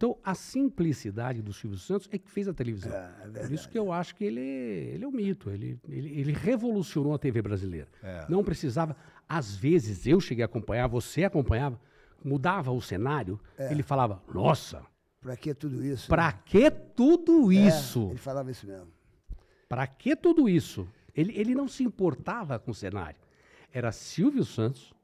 Então, a simplicidade do Silvio Santos é que fez a televisão. É, é Por isso que eu acho que ele, ele é um mito. Ele, ele, ele revolucionou a TV brasileira. É. Não precisava. Às vezes eu cheguei a acompanhar, você acompanhava, mudava o cenário, é. ele falava: Nossa! Pra que tudo isso? Pra né? que tudo é, isso? ele falava isso mesmo. Pra que tudo isso? Ele, ele não se importava com o cenário. Era Silvio Santos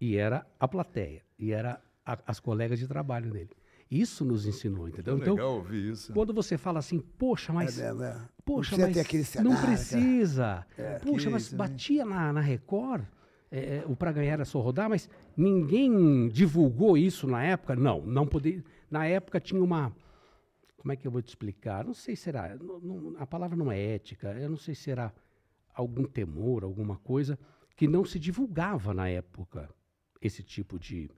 e era a plateia, e era a, as colegas de trabalho dele. Isso nos ensinou, entendeu? É legal então, ouvir isso. Quando você fala assim, poxa, mas. É, né, né? Né? é, poxa, não mas. não precisa. Poxa, mas isso, batia né? na, na Record. É, é o Pra Ganhar era é só rodar, mas ninguém divulgou isso na época. Não, não poderia. Na época tinha uma. Como é que eu vou te explicar? Não sei se era. Não, não, a palavra não é ética, eu não sei se era algum temor, alguma coisa, que não se divulgava na época esse tipo de,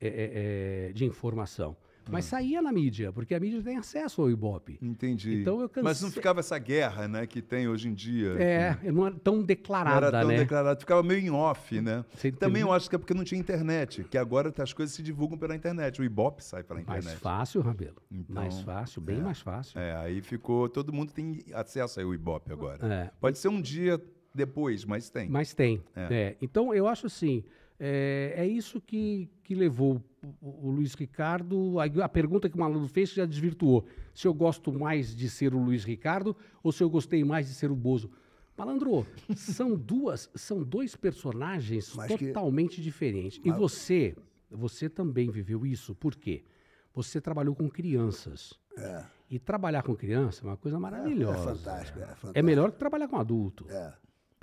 é, é, é de informação. Mas uhum. saía na mídia, porque a mídia tem acesso ao Ibope. Entendi. Então eu canse... Mas não ficava essa guerra, né, que tem hoje em dia. É, que... não era tão declarada, não era tão né? declarada, ficava meio em off, né? Você Também eu acho que é porque não tinha internet, que agora as coisas se divulgam pela internet, o Ibope sai pela internet. Mais fácil, Rabelo. Então, mais fácil, bem é. mais fácil. É, aí ficou, todo mundo tem acesso ao Ibope agora. É. Pode ser um dia depois, mas tem. Mas tem. É. É. Então eu acho assim, é, é isso que, que levou o, o Luiz Ricardo. A, a, pergunta que o Malandro fez já desvirtuou. Se eu gosto mais de ser o Luiz Ricardo ou se eu gostei mais de ser o Bozo. Malandro, são duas, são dois personagens Mas totalmente que... diferentes. Mas... E você, você também viveu isso. Por quê? Você trabalhou com crianças. É. E trabalhar com criança é uma coisa é, é maravilhosa. É, fantástico, é fantástico. É melhor que trabalhar com adulto. É.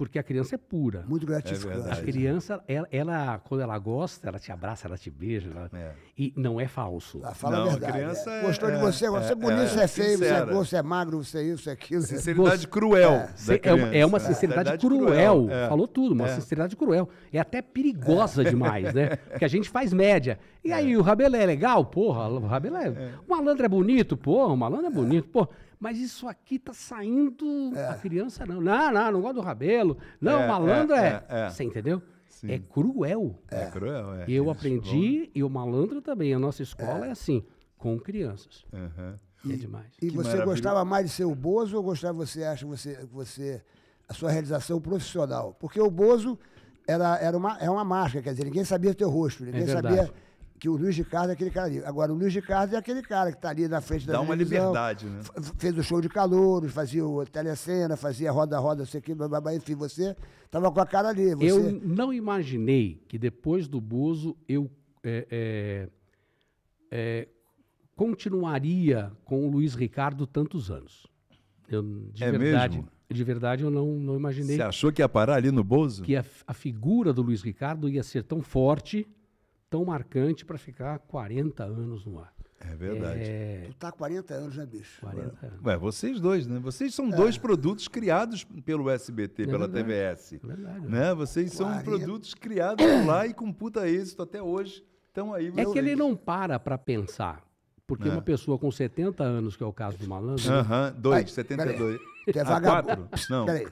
Porque a criança é pura. Muito gratificante. É a criança, ela, ela, quando ela gosta, ela te abraça, ela te beija. Ela... É. E não é falso. Ela ah, fala não, a verdade. A criança é. é, Gostou de você, é- você é bonito, é você é feio, você é gordo, você é magro, você é isso, você é aquilo. Sinceridade cruel. É, uma sinceridade cruel. Falou tudo, uma sinceridade cruel. É até perigosa demais, né? Porque a gente faz média. E aí, o Rabelé é legal? Porra, o Rabelé. É. O malandro é bonito, porra, o malandro é bonito, porra mas isso aqui tá saindo. É. A criança não. Não, não, não gosto do rabelo. Não, é, malandro é, é, é, é. Você entendeu? Sim. É cruel. É, cruel, é. Eu Eles é aprendi, vão... e o malandro também. A nossa escola é, assim, com crianças. Uhum. E, é demais. E que você gostava mais de ser o Bozo ou gostava, você acha, você, você, a sua realização profissional? Porque o Bozo era, era uma, é uma máscara, quer dizer, ninguém sabia o teu rosto, ninguém é sabia que o Luiz Ricardo é aquele cara ali. Agora, o Luiz Ricardo é aquele cara que está ali na frente da Dá uma liberdade, né? Fez o show de calouros, fazia o telecena, fazia roda-roda, sei que, enfim, você estava com a cara ali. Você... Eu não imaginei que depois do Bozo eu é, é, é, continuaria com o Luiz Ricardo tantos anos. Eu, de é verdade, mesmo? De verdade, eu não, não imaginei. Você achou que ia parar ali no Bozo? Que a, a figura do Luiz Ricardo ia ser tão forte tão marcante para ficar 40 anos no ar. É verdade. É... Tu tá há 40 anos, né, bicho? 40 anos. Ué, vocês dois, né? Vocês são é. dois produtos criados pelo SBT, é pela verdade. TVS. É verdade. Né? Vocês 40. são produtos criados lá e com puta êxito até hoje. Estão aí. É que ele não para para pensar. Porque é. uma pessoa com 70 anos, que é o caso do malandro. Aham, uh -huh. dois, Vai, 72. Quer ah, vagabundo. Quatro? Não. Peraí.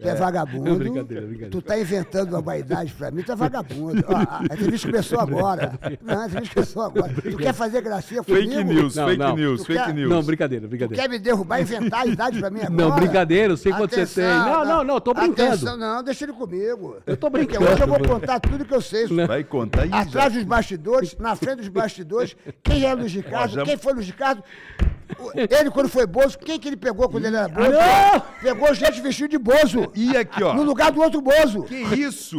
Tu é, é vagabundo. brincadeira, brincadeira. Tu tá inventando uma vaidade pra mim, tu é vagabundo. Ó, a entrevista começou agora. Não, a entrevista começou agora. Tu quer fazer gracinha comigo? Fake news, não, fake não. news, tu fake quer... news. Não, brincadeira, brincadeira. Tu quer me derrubar e inventar a idade pra mim agora? Não, brincadeira, eu sei quanto você tem. Não, não, não, tô brincando. Atenção, não, deixa ele comigo. Eu tô brincando. Porque hoje eu vou contar tudo que eu sei. Vai contar isso. Atrás dos bastidores, na frente dos bastidores, quem é Luiz Ricardo, quem foi Luiz Ricardo, ele, quando foi Bozo, quem que ele pegou quando ele era ah, Bozo? Não! Pegou gente vestido de Bozo. E aqui, ó. No lugar do outro Bozo. Que isso?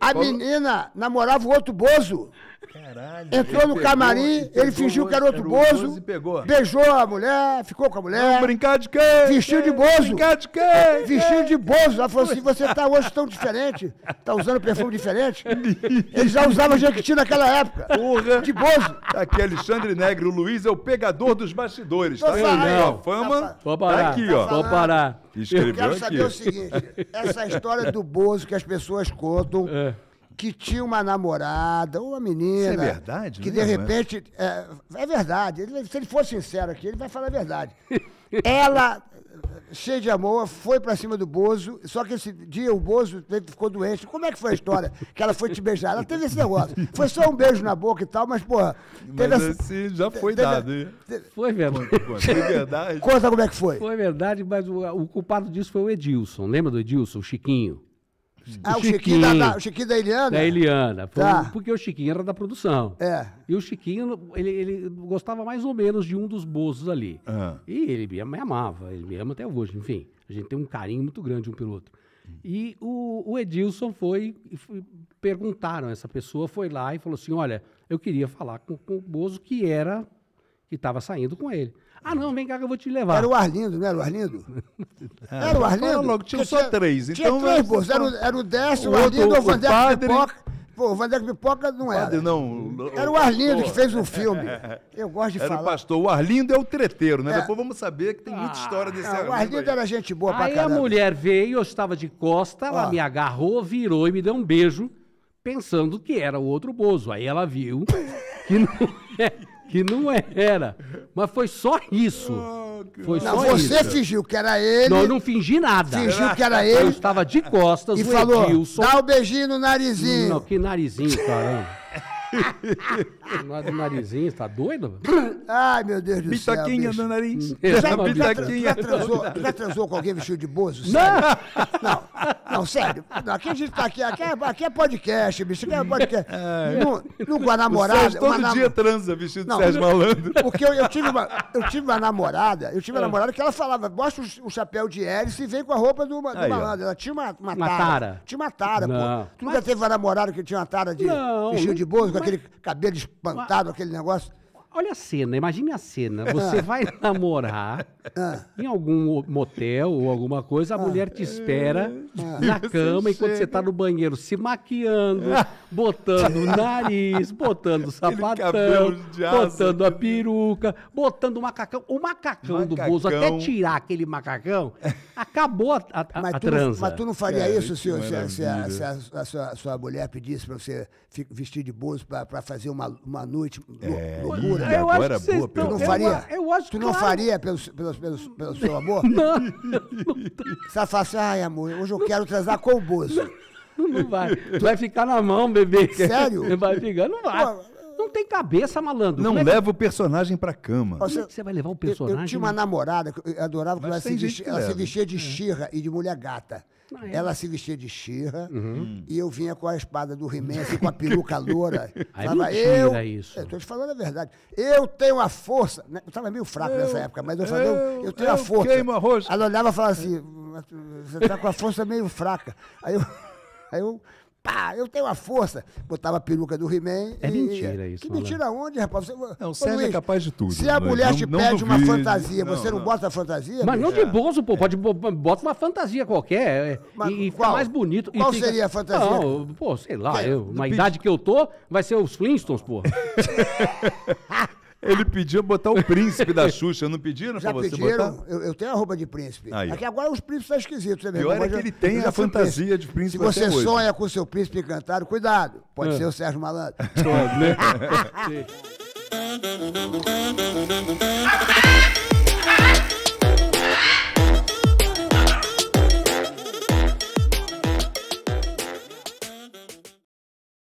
A menina namorava o outro Bozo. Caralho. Entrou no camarim, ele fingiu que era outro bozo. Pegou. Beijou a mulher, ficou com a mulher. Vamos brincar de quem? Vestiu de bozo. Brincar de quem? Vestiu de bozo. Ela falou assim: você tá hoje tão diferente, tá usando perfume diferente. ele já usava jequiti naquela época. Porra. De bozo. Aqui, é Alexandre Negro, o Luiz é o pegador dos bastidores. Tá aí, ó. Tá Fama. Vou parar. Tá aqui, tá ó. Vou parar. Escreveu Eu quero saber aqui. o seguinte: essa história do bozo que as pessoas contam. É que tinha uma namorada, ou uma menina. Isso é verdade, Que né, de repente. É, é verdade. Ele, se ele for sincero aqui, ele vai falar a verdade. Ela, cheia de amor, foi pra cima do Bozo, só que esse dia o Bozo ficou doente. Como é que foi a história? Que ela foi te beijar. Ela teve esse negócio. Foi só um beijo na boca e tal, mas, porra. Mas essa, já foi teve, dado. hein? foi mesmo. Foi verdade. Conta como é que foi. Foi verdade, mas o, o culpado disso foi o Edilson. Lembra do Edilson, o Chiquinho? Ah, o Chiquinho, da, da, o Chiquinho da Eliana? Da Eliana. Tá. Um, porque o Chiquinho era da produção. É. E o Chiquinho, ele, ele gostava mais ou menos de um dos bozos ali. Ah. E ele me, me amava, ele me ama até hoje, enfim. A gente tem um carinho muito grande um pelo outro. E o, o Edilson foi, foi, perguntaram, essa pessoa foi lá e falou assim, olha, eu queria falar com, com o Bozo, que era que estava saindo com ele. Hum. Ah, não, vem cá que eu vou te levar. Era o Arlindo, não era o Arlindo? era o Arlindo? Não, logo, tinha, tinha só três. Tinha então, três, pô. Era, era o Décio o Arlindo, outro, o Vandeco padre... Pipoca. Pô, o Vandeco Pipoca não era. Padre, não, era o Arlindo que fez o filme. Eu gosto de era falar. Era o pastor. O Arlindo é o treteiro, né? É. Depois vamos saber que tem muita ah. história desse ah, O Arlindo aí. era gente boa aí pra caramba. Aí a mulher veio, eu estava de costa, ela Ó. me agarrou, virou e me deu um beijo, pensando que era o outro Bozo. Aí ela viu... que não, é, que não era. Mas foi só isso. Ah, foi não, só você isso. fingiu que era ele. Não, eu não fingi nada. Fingiu ah. que era ele. Eu estava de costas, e o falou, Edilson. Dá um beijinho no narizinho. Não, que narizinho, caramba. Do narizinho, tá doido? Ai, meu Deus do céu. Pitaquinha no nariz. É, já, já, pitaquinha. Já transou, já transou com alguém vestido de bozo? Não! Não. Não, sério. Aqui a gente tá aqui, aqui é, aqui é podcast, bicho. Aqui é podcast. É. Nunca uma namorada. todo nam... dia transa, vestido de Sérgio Malandro. Porque eu, eu, tive uma, eu tive uma namorada, eu tive uma é. namorada que ela falava, mostra o, o chapéu de hélice e vem com a roupa do, do Aí, malandro. Ela tinha uma, uma, uma tara. tara. Tinha uma tara, não. pô. Tu nunca mas... teve uma namorada que tinha uma tara de vestido de bozo, com aquele cabelo espantado, mas... aquele negócio. Olha a cena, imagine a cena. Você ah. vai namorar ah. em algum motel ou alguma coisa, a ah. mulher te espera na cama enquanto você está no banheiro se maquiando, botando o nariz, botando o sapatão, botando a peruca, botando o macacão. O macacão, do Bozo, até tirar aquele macacão, acabou a, a, a, mas a transa. mas tu não faria isso, senhor, se, se, a, se a, sua, sua mulher pedisse para você vestir de Bozo para fazer uma, uma noite é, loucura? eu agora acho que boa não faria? Eu, eu acho, tu não claro. faria pelo, pelo, pelo, pelo, seu amor? Não. Você falar assim, ai amor, hoje eu quero transar com o Bozo. Não, não vai. Tu vai ficar na mão, bebê. Sério? Vai ficar, não vai. não tem cabeça, malandro. Não é leva o personagem pra cama. Você, você vai levar o personagem? Eu, eu, tinha uma namorada que eu adorava que ela, se vestia, ela se vestia, de é. xirra e de mulher gata. Ela se vestia de xirra uhum. e eu vinha com a espada do he assim, com a peruca loura. Aí falava, eu, isso. eu é, te falando a verdade. Eu tenho a força. Né? Eu estava meio fraco eu, nessa época, mas eu falei, eu, eu, eu tenho a força. Ela olhava e falava assim, você tá com a força meio fraca. Aí eu, aí eu Pá, eu tenho a força. Botava a peruca do He-Man. É e, mentira isso. Que mentira né? onde, rapaz? Você, não, o Sérgio é capaz de tudo. Se a né? mulher não, te não pede uma fantasia, não, você não, bota a fantasia? Mas não de bozo pô. É. Pode, bota uma fantasia qualquer é, Mas, e, fica mais bonito. Qual fica... seria a fantasia? Não, pô, sei lá. Eu, na idade que eu tô, vai ser os Flintstones, pô. Ele pediu botar o príncipe da Xuxa, não pediram já pra você pediram, botar? Eu, eu tenho a roupa de príncipe. Aí. Aqui agora os príncipes são tá esquisitos, né, Pior é que ele tem a fantasia príncipe. de príncipe. Se você sonha hoje. com seu príncipe encantado, cuidado. Pode é. ser o Sérgio Malandro. Pode, né?